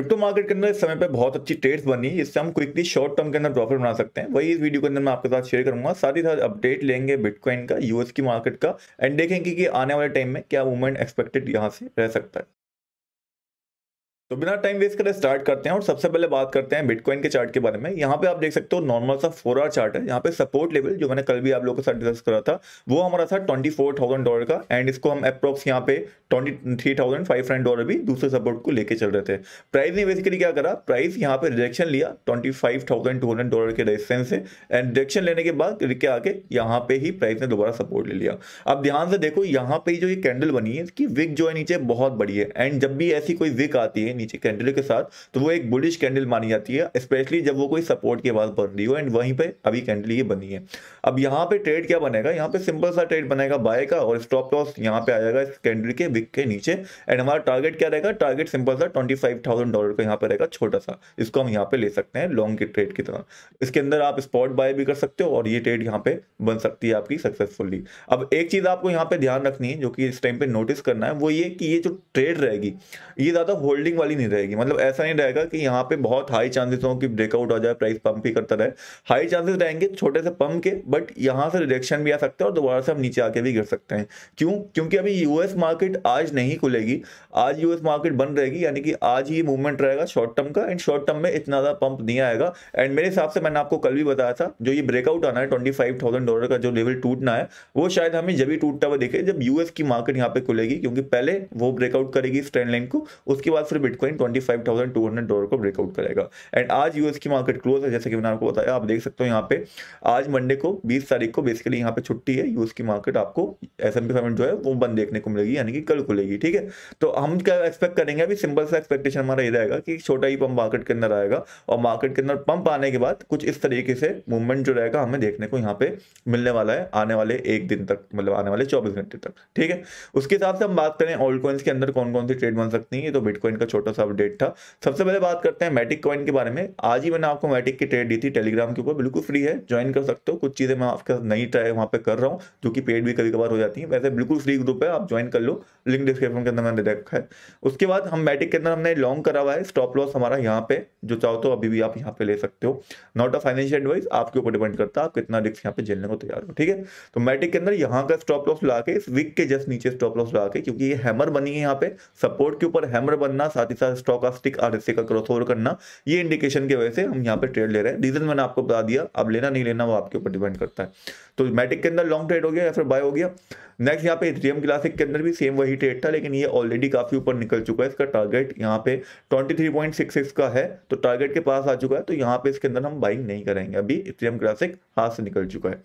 crypto market के अंदर इस समय पे बहुत अच्छी ट्रेड्स बनी इससे हम क्विकली शॉर्ट टर्म के अंदर प्रॉफिट बना सकते हैं वही इस वीडियो के अंदर मैं आपके साथ शेयर करूंगा साथ ही साथ अपडेट लेंगे बिटकॉइन का यूएस की मार्केट का एंड देखेंगे कि आने वाले टाइम में क्या मूवमेंट एक्सपेक्टेड यहाँ से रह सकता है तो बिना टाइम वेस्ट करें स्टार्ट करते हैं और सबसे पहले बात करते हैं बिटकॉइन के चार्ट के बारे में यहाँ पे आप देख सकते हो नॉर्मल सा फोर आर चार्ट है यहाँ पे सपोर्ट लेवल जो मैंने कल भी आप लोगों के साथ डिस्कस करा था वो हमारा था ट्वेंटी फोर थाउजेंड डॉलर का एंड इसको हम अप्रॉक्स यहाँ पे twenty three thousand five hundred dollar भी दूसरे सपोर्ट को लेकर चल रहे थे प्राइस ने बेसिकली क्या करा प्राइस यहाँ पे रिजेक्शन लिया twenty five thousand two hundred dollar के रेजिस्टेंस से एंड रिजेक्शन लेने के बाद क्या आके यहाँ पे ही प्राइस ने दोबारा सपोर्ट ले लिया अब ध्यान से देखो यहाँ पे जो ये कैंडल बनी है इसकी विक जो है नीचे बहुत बड़ी है एंड जब भी ऐसी कोई विक आती है नीचे कैंडल के साथ तो वो एक बुलिश कैंडल मानी जाती है स्पेशली जब वो कोई सपोर्ट के बाद बन रही हो एंड वहीं पे अभी कैंडल ये बनी है अब यहाँ पे ट्रेड क्या बनेगा यहाँ पे सिंपल सा ट्रेड बनेगा बाय का और स्टॉप लॉस यहाँ पे आ जाएगा इस कैंडल के विक के नीचे एंड हमारा टारगेट क्या रहेगा टारगेट सिंपल सा ट्वेंटी फाइव थाउजेंड डॉलर का यहाँ पे रहेगा छोटा सा इसको हम यहाँ पे ले सकते हैं लॉन्ग के ट्रेड की तरह इसके अंदर आप स्पॉट बाय भी कर सकते हो और ये ट्रेड यहाँ पे बन सकती है आपकी सक्सेसफुली अब एक चीज आपको यहाँ पे ध्यान रखनी है जो कि इस टाइम पे नोटिस करना है वो ये कि ये जो ट्रेड रहेगी ये ज्यादा होल्डिंग वाली वाली नहीं रहेगी मतलब ऐसा नहीं रहेगा कि यहाँ पे बहुत हाई चांसेस हो कि ब्रेकआउट आ जाए प्राइस पंप ही करता रहे हाई चांसेस रहेंगे छोटे से पंप के बट यहाँ से रिडक्शन भी आ सकता है और दोबारा से हम नीचे आके भी गिर सकते हैं क्यों क्योंकि अभी यूएस मार्केट आज नहीं खुलेगी आज यूएस मार्केट बंद रहेगी यानी कि आज ही मूवमेंट रहेगा शॉर्ट टर्म का एंड शॉर्ट टर्म में इतना ज़्यादा पंप नहीं आएगा एंड मेरे हिसाब से मैंने आपको कल भी बताया था जो ये ब्रेकआउट आना है ट्वेंटी डॉलर का जो लेवल टूटना है वो शायद हमें जब भी टूटता हुआ दिखे जब यूएस की मार्केट यहाँ पे खुलेगी क्योंकि पहले वो ब्रेकआउट करेगी इस ट्रेंड लाइन को उसके बाद फिर बिटकॉइन बिटकॉइन 25,200 डॉलर को ब्रेकआउट करेगा एंड आज यूएस की मार्केट क्लोज है जैसे कि मैंने आपको बताया आप देख सकते हो यहाँ पे आज मंडे को 20 तारीख को बेसिकली यहाँ पे छुट्टी है यूएस की मार्केट आपको एस एम जो है वो बंद देखने को मिलेगी यानी कि कल खुलेगी ठीक है तो हम क्या एक्सपेक्ट करेंगे अभी सिंपल सा एक्सपेक्टेशन हमारा ये रहेगा कि छोटा ही पंप मार्केट के अंदर आएगा और मार्केट के अंदर पंप आने के बाद कुछ इस तरीके से मूवमेंट जो रहेगा हमें देखने को यहाँ पे मिलने वाला है आने वाले एक दिन तक मतलब आने वाले चौबीस घंटे तक ठीक है उसके हिसाब से हम बात करें ओल्ड कॉइन्स के अंदर कौन कौन सी ट्रेड बन सकती है तो बिटकॉइन का छोटा छोटा सा अपडेट था सबसे पहले बात करते हैं मैटिक कॉइन के बारे में आज ही मैंने आपको मैटिक की ट्रेड दी थी टेलीग्राम के ऊपर बिल्कुल फ्री है ज्वाइन कर सकते हो कुछ चीज़ें मैं आपके साथ नई ट्राई वहाँ पे कर रहा हूँ जो कि पेड भी कभी कभार हो जाती है वैसे बिल्कुल फ्री ग्रुप है आप ज्वाइन कर लो लिंक डिस्क्रिप्शन के अंदर मैंने रखा है उसके बाद हम मैटिक के अंदर हमने लॉन्ग करा हुआ है स्टॉप लॉस हमारा यहाँ पे जो चाहो तो अभी भी आप यहाँ पे ले सकते हो नॉट अ फाइनेंशियल एडवाइस आपके ऊपर डिपेंड करता है आप कितना रिस्क यहाँ पे झेलने को तैयार हो ठीक है तो मैटिक के अंदर यहाँ का स्टॉप लॉस ला के इस वीक के जस्ट नीचे स्टॉप लॉस ला के क्योंकि ये हैमर बनी है यहाँ पे सपोर्ट के ऊपर हैमर बनना साथ ही साथ स्टॉकास्टिक आरएसए का क्रॉसओवर करना ये इंडिकेशन की वजह से हम यहाँ पे ट्रेड ले रहे हैं रीजन मैंने आपको बता दिया अब लेना नहीं लेना वो आपके ऊपर डिपेंड करता है तो मैटिक के अंदर लॉन्ग ट्रेड हो गया या फिर बाय हो गया नेक्स्ट यहाँ पे एथरियम क्लासिक के अंदर भी सेम वही ट्रेड था लेकिन ये ऑलरेडी काफी ऊपर निकल चुका है इसका टारगेट यहाँ पे 23.66 का है तो टारगेट के पास आ चुका है तो यहाँ पे इसके अंदर हम बाइंग नहीं करेंगे अभी इथरियम क्लासिक हाथ से निकल चुका है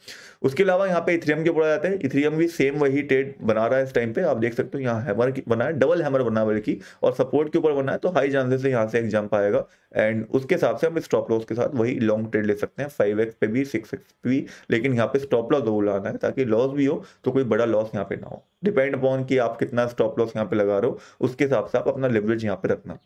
उसके अलावा यहाँ पे इथरियम के बोला जाता है इथरियम भी सेम वही ट्रेड बना रहा है इस टाइम पे आप देख सकते हो यहाँ हैमर बना है डबल हैमर बना बल्कि और सपोर्ट के ऊपर होना है तो हाई चांसेस से यहाँ से एक जंप आएगा एंड उसके हिसाब से हम स्टॉप लॉस के साथ वही लॉन्ग ट्रेड ले सकते हैं फाइव एक्स पे भी सिक्स एक्स पे भी लेकिन यहाँ पे स्टॉप लॉस जरूर लाना है ताकि लॉस भी हो तो कोई बड़ा लॉस यहाँ पे ना हो डिपेंड अपॉन कि आप कितना स्टॉप लॉस यहाँ पे लगा रहे हो उसके हिसाब से आप अपना लिवरेज यहाँ पे रखना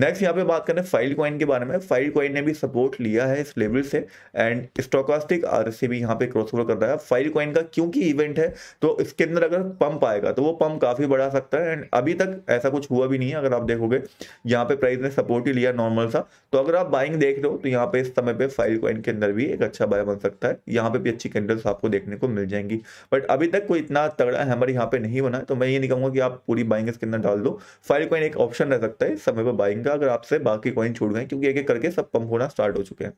नेक्स्ट यहाँ पे बात करें फाइल कॉइन के बारे में फाइल कॉइन ने भी सपोर्ट लिया है इस लेवल से एंड स्टोकास्टिक आर से भी यहाँ पे क्रॉस कर रहा है फाइल कॉइन का क्योंकि इवेंट है तो इसके अंदर अगर पंप आएगा तो वो पंप काफी बढ़ा सकता है एंड अभी तक ऐसा कुछ हुआ भी नहीं है अगर आप देखोगे यहाँ पे प्राइस ने सपोर्ट ही लिया नॉर्मल सा तो अगर आप बाइंग देख रहे हो तो यहाँ पे इस समय पर फाइल कॉइन के अंदर भी एक अच्छा बाय बन सकता है यहाँ पे भी अच्छी कैंडल्स आपको देखने को मिल जाएंगी बट अभी तक कोई इतना तगड़ा हैमर यहाँ पे नहीं बना तो मैं ये नहीं कहूँगा कि आप पूरी बाइंग इसके अंदर डाल दो फाइल कॉइन एक ऑप्शन रह सकता है इस समय पर बाइंग था अगर आपसे बाकी कॉइन छूट गए क्योंकि एक एक करके सब पंप होना स्टार्ट हो चुके हैं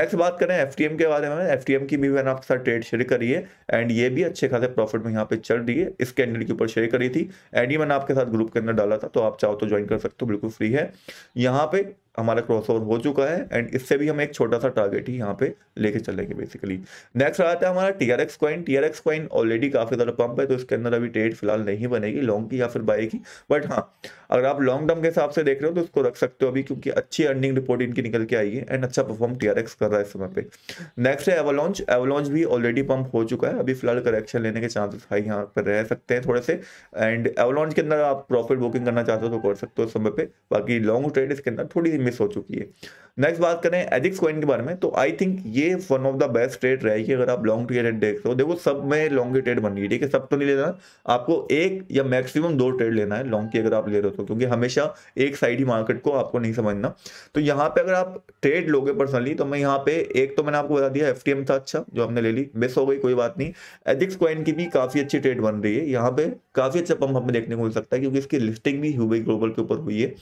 नेक्स्ट बात करें एफ के बारे में एफ की भी मैंने आपके साथ ट्रेड शेयर करी है एंड ये भी अच्छे खासे प्रॉफिट में यहाँ पे चल रही है इस कैंडल के ऊपर शेयर करी थी एंड ये मैंने आपके साथ ग्रुप के अंदर डाला था तो आप चाहो तो ज्वाइन कर सकते हो बिल्कुल फ्री है यहाँ पे हमारा क्रॉसओवर हो चुका है एंड इससे भी हम एक छोटा सा टारगेट ही यहाँ पे लेके चलेंगे बेसिकली नेक्स्ट आता है हमारा T R X coin T R X coin already काफ़ी ज़्यादा पंप है तो इसके अंदर अभी ट्रेड फिलहाल नहीं बनेगी लॉन्ग की या फिर बाई की बट हाँ अगर आप लॉन्ग टर्म के हिसाब से देख रहे हो तो उसको रख सकते हो अभी क्योंकि अच्छी अर्निंग रिपोर्ट इनकी निकल के आई है एंड अच्छा परफॉर्म टी आर एक्स कर रहा है इस समय पे नेक्स्ट है एवोलॉन्च एवोलॉन्च भी ऑलरेडी पंप हो चुका है अभी फिलहाल करेक्शन लेने के चांसेस हाई यहाँ पर रह सकते हैं थोड़े से एंड एवोलॉन्च के अंदर आप प्रॉफिट बुकिंग करना चाहते हो तो कर सकते हो समय पर बाकी लॉन्ग ट्रेड इसके अंदर थोड़ी मिस हो चुकी है नेक्स्ट बात करें एजिक्स कॉइन के बारे में तो आई थिंक ये one of the best trade रहेगी अगर आप लॉन्ग ट्रेड देख हो देखो सब में लॉन्ग की ट्रेड बन रही है ठीक है सब तो नहीं लेना आपको एक या मैक्सिमम दो ट्रेड लेना है लॉन्ग की अगर आप ले रहे हो तो क्योंकि हमेशा एक साइड ही मार्केट को आपको नहीं समझना तो यहाँ पे अगर आप ट्रेड लोगे पर्सनली तो मैं यहाँ पे एक तो मैंने आपको बता दिया एफ था अच्छा जो हमने ले ली मिस हो गई कोई बात नहीं एजिक्स कॉइन की भी काफ़ी अच्छी ट्रेड बन रही है यहाँ पे काफ़ी अच्छा पंप हमें देखने को मिल सकता है क्योंकि इसकी लिस्टिंग भी हुई ग्लोबल के ऊपर हुई है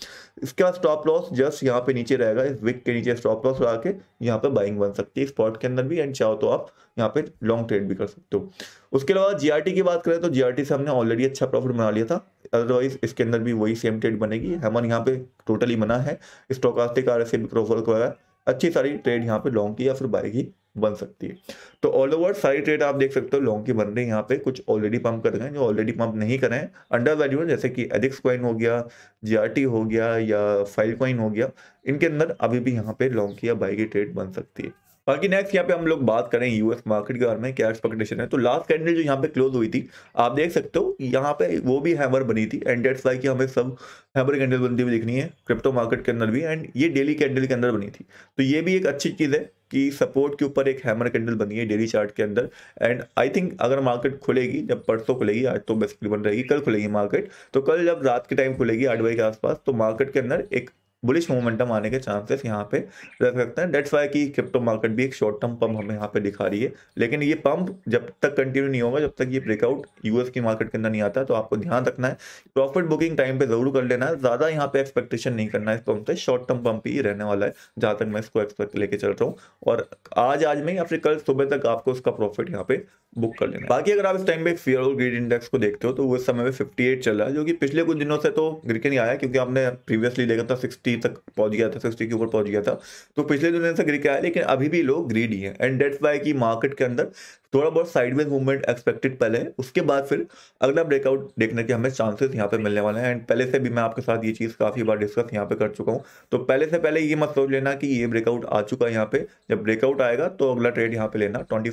इसके बाद स्टॉप लॉस जस्ट यहाँ पे नीचे रहेगा इस एक के नीचे स्टॉप लॉस लगा के यहाँ पर बाइंग बन सकती है स्पॉट के अंदर भी एंड चाहो तो आप यहाँ पे लॉन्ग ट्रेड भी कर सकते हो उसके अलावा जीआरटी की बात करें तो जीआरटी से हमने ऑलरेडी अच्छा प्रॉफिट बना लिया था अदरवाइज इसके अंदर भी वही सेम ट्रेड बनेगी हमारे यहाँ पे टोटली मना है स्टॉकास्टिक आर एस भी क्रॉफल कर रहा है अच्छी सारी ट्रेड यहाँ पे लॉन्ग की या फिर बाय की बन सकती है तो ऑल ओवर सारी ट्रेड आप देख सकते हो लॉन्ग की बन रही है यहाँ पे कुछ ऑलरेडी पंप कर रहे हैं जो ऑलरेडी पंप नहीं करें अंडर वैल्यू जैसे कि एडिक्स क्वाइन हो गया जीआरटी हो गया या फाइल क्वाइन हो गया इनके अंदर अभी भी यहाँ पे लॉन्ग की या बाई की ट्रेड बन सकती है बाकी नेक्स्ट यहाँ पे हम लोग बात करें यूएस मार्केट के बारे में क्या एक्सपेक्टेशन है तो लास्ट कैंडल जो यहाँ पे क्लोज हुई थी आप देख सकते हो यहाँ पे वो भी हैमर बनी थी एंड डेट्स लाइक हमें सब हैमर कैंडल बनती हुई दिखनी है क्रिप्टो मार्केट के अंदर भी एंड ये डेली कैंडल के अंदर बनी थी तो ये भी एक अच्छी चीज़ है कि सपोर्ट के ऊपर एक हैमर कैंडल बनी है डेली चार्ट के अंदर एंड आई थिंक अगर मार्केट खुलेगी जब परसों खुलेगी आज तो बेसिकली बन रहेगी कल खुलेगी मार्केट तो कल जब रात के टाइम खुलेगी आठ बजे के आसपास तो मार्केट के अंदर एक बुलिश मोमेंटम आने के चांसेस यहाँ पे रख सकते हैं डेट्स वाई की क्रिप्टो मार्केट भी एक शॉर्ट टर्म पंप हमें यहाँ पे दिखा रही है लेकिन ये पंप जब तक कंटिन्यू नहीं होगा जब तक ये ब्रेकआउट यूएस की मार्केट के अंदर नहीं आता तो आपको ध्यान रखना है प्रॉफिट बुकिंग टाइम पे जरूर कर लेना है ज़्यादा यहाँ पे एक्सपेक्टेशन नहीं करना है इस पंप से शॉर्ट टर्म पंप ही रहने वाला है जहाँ तक मैं इसको एक्सपेक्ट लेके चल रहा हूँ और आज आज में या फिर कल सुबह तक आपको उसका प्रॉफिट यहाँ पे बुक कर लेना बाकी अगर आप इस टाइम पे फियर और ग्रीड इंडेक्स को देखते हो तो वो समय में फिफ्टी चल रहा है जो कि पिछले कुछ दिनों से तो गिर के नहीं आया क्योंकि आपने प्रीवियसली देखा था सिक्सटी सिक्सटी तक पहुंच गया था सिक्सटी के ऊपर पहुंच गया था तो पिछले दिनों से गिर के आया लेकिन अभी भी लोग ग्रीडी हैं एंड डेट्स वाई की मार्केट के अंदर थोड़ा बहुत साइडवेज मूवमेंट एक्सपेक्टेड पहले उसके बाद फिर अगला ब्रेकआउट देखने के हमें चांसेस यहाँ पे मिलने वाले हैं एंड पहले से भी मैं आपके साथ ये चीज़ काफ़ी बार डिस्कस यहाँ पे कर चुका हूँ तो पहले से पहले ये मत सोच लेना कि ये ब्रेकआउट आ चुका है यहाँ पे जब ब्रेकआउट आएगा तो अगला ट्रेड यहाँ पे लेना ट्वेंटी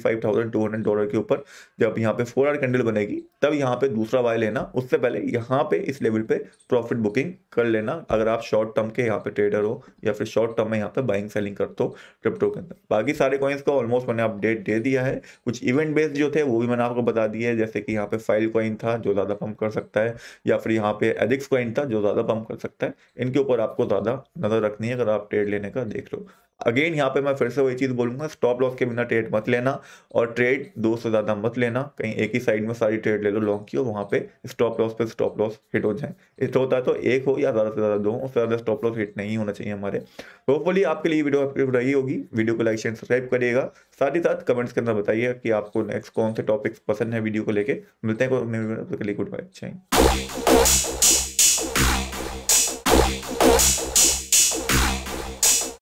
डॉलर के ऊपर जब यहाँ पे फोर आर कैंडल बनेगी तब यहाँ पे दूसरा वाई लेना उससे पहले यहाँ पे इस लेवल पे प्रॉफिट बुकिंग कर लेना अगर आप शॉर्ट टर्म के यहाँ पे ट्रेडर हो या फिर शॉर्ट टर्म में यहाँ पे बाइंग सेलिंग करते हो क्रिप्टो के अंदर बाकी सारे कॉइन्स का ऑलमोस्ट मैंने अपडेट दे दिया है कुछ इवेंट बेस्ड जो थे वो भी मैंने आपको बता दिया है जैसे कि यहाँ पे फाइल कॉइन था जो ज़्यादा पम्प कर सकता है या फिर यहाँ पे एडिक्स कॉइन था जो ज़्यादा पम्प कर सकता है इनके ऊपर आपको ज़्यादा नज़र रखनी है अगर आप ट्रेड लेने का देख रहे हो अगेन यहाँ पे मैं फिर से वही चीज़ बोलूँगा स्टॉप लॉस के बिना ट्रेड मत लेना और ट्रेड दो से ज़्यादा मत लेना कहीं एक ही साइड में सारी ट्रेड ले लो लॉन्ग की और वहाँ पे स्टॉप लॉस पे स्टॉप लॉस हिट हो जाए हिट तो होता है तो एक हो या ज़्यादा से ज़्यादा दो उससे ज़्यादा स्टॉप लॉस हिट नहीं होना चाहिए हमारे होपफुली आपके लिए वीडियो आपकी रही होगी वीडियो को लाइक शेयर सब्सक्राइब करिएगा साथ ही साथ कमेंट्स के अंदर बताइए कि आपको नेक्स्ट कौन से टॉपिक्स पसंद है वीडियो को लेकर मिलते हैं गुड बाय